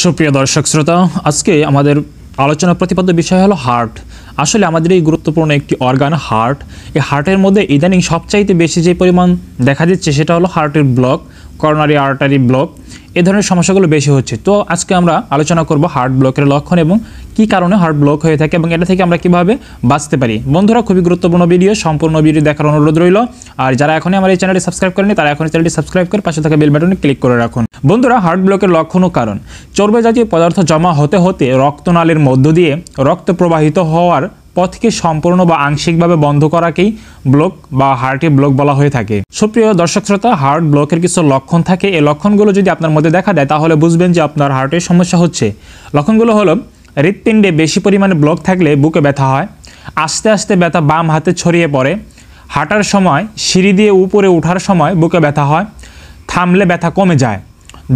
সুপ্রিয় দর্শক শ্রোতা আজকে আমাদের আলোচনা প্রতিপাদ্য বিষয় হলো হার্ট আসলে আমাদের এই গুরুত্বপূর্ণ একটি অর্গান হার্ট এই হার্টের মধ্যে ইদানিং সবচাইতে বেশি যে পরিমাণ দেখা দিচ্ছে সেটা হলো হার্টের ব্লক করোনারি আর্টারি ব্লক এ ধরনের সমস্যাগুলো বেশি হচ্ছে তো আজকে আমরা আলোচনা করব হার্ট ব্লকের লক্ষণ এবং কি কারণে হার্ট ব্লক হয়ে থাকে এবং এটা থেকে আমরা কিভাবে বাঁচতে পারি বন্ধুরা খুবই গুরুত্বপূর্ণ ভিডিও সম্পূর্ণ ভিডিও দেখার অনুরোধ রইল আর যারা এখন আমার এই চ্যানেলটি সাবস্ক্রাইব করেনি তারা এখন চ্যানেলটি সাবস্ক্রাইব করে পাশে থাকা বেল বাটনে ক্লিক করে রাখুন বন্ধুরা হার্ট ব্লকের লক্ষণ ও কারণ চর্বে জাতীয় পদার্থ জমা হতে হতে রক্তনালীর মধ্য দিয়ে রক্ত প্রবাহিত হওয়ার পথকে সম্পূর্ণ বা আংশিকভাবে বন্ধ করাকেই ব্লক বা হার্টে ব্লক বলা হয়ে থাকে সুপ্রিয় দর্শক শ্রোতা হার্ট ব্লকের কিছু লক্ষণ থাকে এই লক্ষণগুলো যদি আপনার মধ্যে দেখা দেয় তাহলে বুঝবেন যে আপনার হার্টের সমস্যা হচ্ছে লক্ষণগুলো হলো হৃৎপিণ্ডে বেশি পরিমাণে ব্লক থাকলে বুকে ব্যথা হয় আস্তে আস্তে ব্যথা বাম হাতে ছড়িয়ে পড়ে হাঁটার সময় সিঁড়ি দিয়ে উপরে ওঠার সময় বুকে ব্যথা হয় থামলে ব্যথা কমে যায়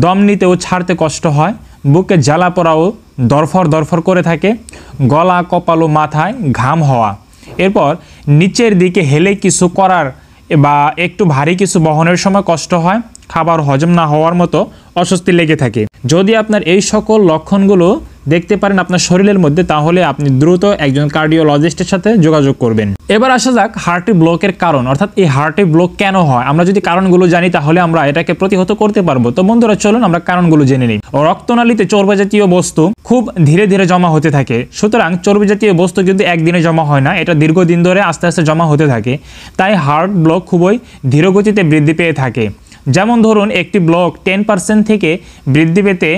দম নিতে ও ছাড়তে কষ্ট হয় বুকে জ্বালা পড়াও দরফর দরফর করে থাকে গলা কপাল ও মাথায় ঘাম হওয়া এরপর নিচের দিকে হেলে কিছু করার বা একটু ভারী কিছু বহনের সময় কষ্ট হয় খাবার হজম না হওয়ার মতো অস্বস্তি লেগে থাকে যদি আপনার এই সকল লক্ষণগুলো দেখতে পারেন আপনার শরীরের মধ্যে তাহলে আপনি দ্রুত একজন কার্ডিওলজিস্টের সাথে যোগাযোগ করবেন এবার আসা যাক হার্টে ব্লকের কারণ অর্থাৎ এই হার্টে ব্লক কেন হয় আমরা যদি কারণগুলো জানি তাহলে আমরা এটাকে প্রতিহত করতে পারবো তো বন্ধুরা চলুন আমরা কারণগুলো জেনে নিই রক্তনালীতে চর্বা জাতীয় বস্তু খুব ধীরে ধীরে জমা হতে থাকে সুতরাং চর্বি জাতীয় বস্তু কিন্তু একদিনে জমা হয় না এটা দীর্ঘদিন ধরে আস্তে আস্তে জমা হতে থাকে তাই হার্ট ব্লক খুবই ধীরগতিতে বৃদ্ধি পেয়ে থাকে যেমন ধরুন একটি ব্লক টেন পার্সেন্ট থেকে বৃদ্ধি পেতে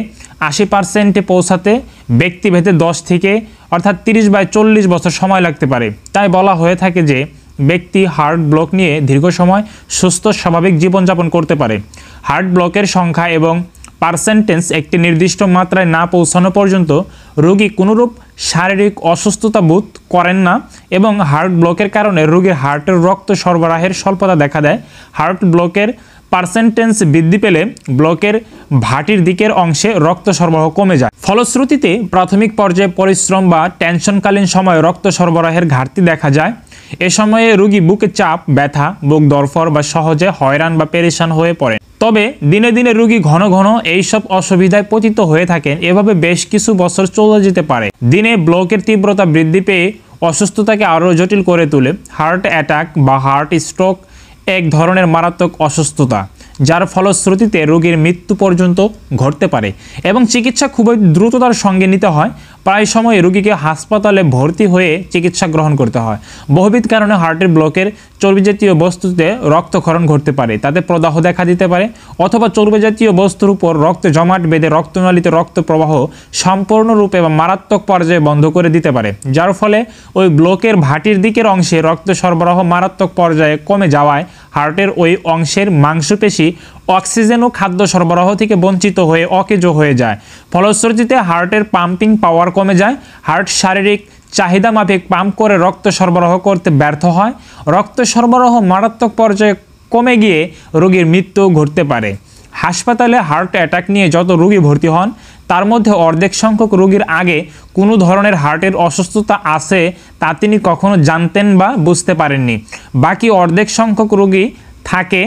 আশি পার্সেন্টে পৌঁছাতে ব্যক্তিভেদে দশ থেকে অর্থাৎ তিরিশ বাই চল্লিশ বছর সময় লাগতে পারে তাই বলা হয়ে থাকে যে ব্যক্তি হার্ট ব্লক নিয়ে দীর্ঘ সময় সুস্থ স্বাভাবিক জীবনযাপন করতে পারে হার্ট ব্লকের সংখ্যা এবং পার্সেন্টেজ একটি নির্দিষ্ট মাত্রায় না পৌঁছানো পর্যন্ত রোগী কোনোরূপ শারীরিক অসুস্থতা বোধ করেন না এবং হার্ট ব্লকের কারণে রোগীর হার্টের রক্ত সরবরাহের স্বল্পতা দেখা দেয় হার্ট ব্লকের পার্সেন্টেন্স বৃদ্ধি পেলে ব্লকের ভাটির দিকের অংশে রক্ত সরবরাহ কমে যায় ফলশ্রুতিতে প্রাথমিক পর্যায়ে পরিশ্রম বা টেনশনকালীন সময়ে রক্ত সরবরাহের ঘাটতি দেখা যায় এ সময়ে রুগী বুকে চাপ ব্যথা বুক দরফর বা সহজে হয়রান বা পেরেশান হয়ে পড়ে তবে দিনে দিনে রুগী ঘন ঘন এইসব অসুবিধায় পতিত হয়ে থাকেন এভাবে বেশ কিছু বছর চলে যেতে পারে দিনে ব্লকের তীব্রতা বৃদ্ধি পেয়ে অসুস্থতাকে আরও জটিল করে তোলে হার্ট অ্যাটাক বা হার্ট স্ট্রোক এক ধরনের মারাত্মক অসুস্থতা যার ফলশ্রুতিতে রোগীর মৃত্যু পর্যন্ত ঘটতে পারে এবং চিকিৎসা খুবই দ্রুততার সঙ্গে নিতে হয় প্রায় সময় রোগীকে হাসপাতালে ভর্তি হয়ে চিকিৎসা গ্রহণ করতে হয় বহুবিধ কারণে হার্টের ব্লকের চর্বিজাতীয় বস্তুতে রক্তক্ষরণ ঘটতে পারে তাতে প্রদাহ দেখা দিতে পারে অথবা চর্বিজাতীয় বস্তুর উপর রক্ত জমাট বেঁধে রক্তনালীতে রক্ত প্রবাহ সম্পূর্ণরূপে বা মারাত্মক পর্যায়ে বন্ধ করে দিতে পারে যার ফলে ওই ব্লকের ভাটির দিকের অংশে রক্ত সরবরাহ মারাত্মক পর্যায়ে কমে যাওয়ায় হার্টের ওই অংশের মাংসপেশি অক্সিজেন ও খাদ্য সরবরাহ থেকে বঞ্চিত হয়ে অকেজ হয়ে যায় ফলশ্রুতিতে হার্টের পাম্পিং পাওয়ার কমে যায় হার্ট শারীরিক চাহিদা মাফিক পাম্প করে রক্ত সরবরাহ করতে ব্যর্থ হয় রক্ত সরবরাহ মারাত্মক পর্যায়ে কমে গিয়ে রোগীর মৃত্যু ঘটতে পারে হাসপাতালে হার্ট অ্যাটাক নিয়ে যত রোগী ভর্তি হন তার মধ্যে অর্ধেক সংখ্যক রোগীর আগে কোনো ধরনের হার্টের অসুস্থতা আছে তা তিনি কখনো জানতেন বা বুঝতে পারেননি বাকি অর্ধেক সংখ্যক রোগী থাকে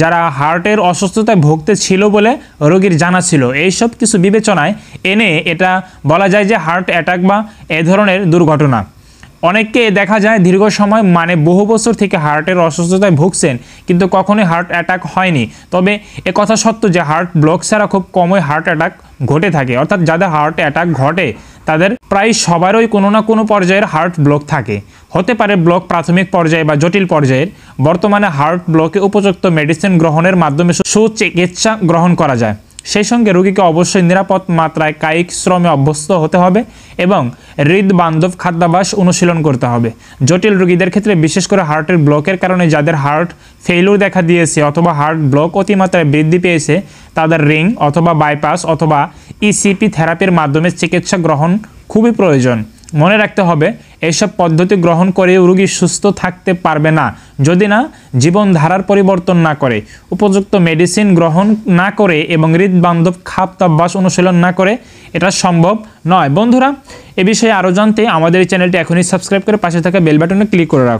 যারা হার্টের অসুস্থতায় ভুগতে ছিল বলে রোগীর জানা ছিল এইসব কিছু বিবেচনায় এনে এটা বলা যায় যে হার্ট অ্যাটাক বা এ ধরনের দুর্ঘটনা অনেককে দেখা যায় দীর্ঘ সময় মানে বহু বছর থেকে হার্টের অসুস্থতায় ভুগছেন কিন্তু কখনোই হার্ট অ্যাটাক হয়নি তবে কথা সত্য যে হার্ট ব্লক ছাড়া খুব কমই হার্ট অ্যাটাক ঘটে থাকে অর্থাৎ যাদের হার্ট অ্যাটাক ঘটে তাদের প্রায় সবারই কোনো না কোনো পর্যায়ের হার্ট ব্লক থাকে হতে পারে ব্লক প্রাথমিক পর্যায়ে বা জটিল পর্যায়ের বর্তমানে হার্ট ব্লকে উপযুক্ত মেডিসিন গ্রহণের মাধ্যমে সুচিকিৎসা গ্রহণ করা যায় সেই সঙ্গে রোগীকে অবশ্যই নিরাপদ মাত্রায় কায়িক শ্রমে অভ্যস্ত হতে হবে এবং হৃদবান্ধব খাদ্যাভাস অনুশীলন করতে হবে জটিল রোগীদের ক্ষেত্রে বিশেষ করে হার্টের ব্লকের কারণে যাদের হার্ট ফেইলুর দেখা দিয়েছে অথবা হার্ট ব্লক অতিমাত্রায় বৃদ্ধি পেয়েছে তাদের রিং অথবা বাইপাস অথবা ইসিপি e থেরাপির মাধ্যমে চিকিৎসা গ্রহণ খুবই প্রয়োজন মনে রাখতে হবে এসব পদ্ধতি গ্রহণ করে রোগী সুস্থ থাকতে পারবে না যদি না জীবনধারার পরিবর্তন না করে উপযুক্ত মেডিসিন গ্রহণ না করে এবং হৃদবান্ধব খাপ তাব্বাস অনুশীলন না করে এটা সম্ভব নয় বন্ধুরা এ বিষয়ে আরও জানতে আমাদের এই চ্যানেলটি এখনই সাবস্ক্রাইব করে পাশে থাকা বেলবাটনে ক্লিক করে রাখুন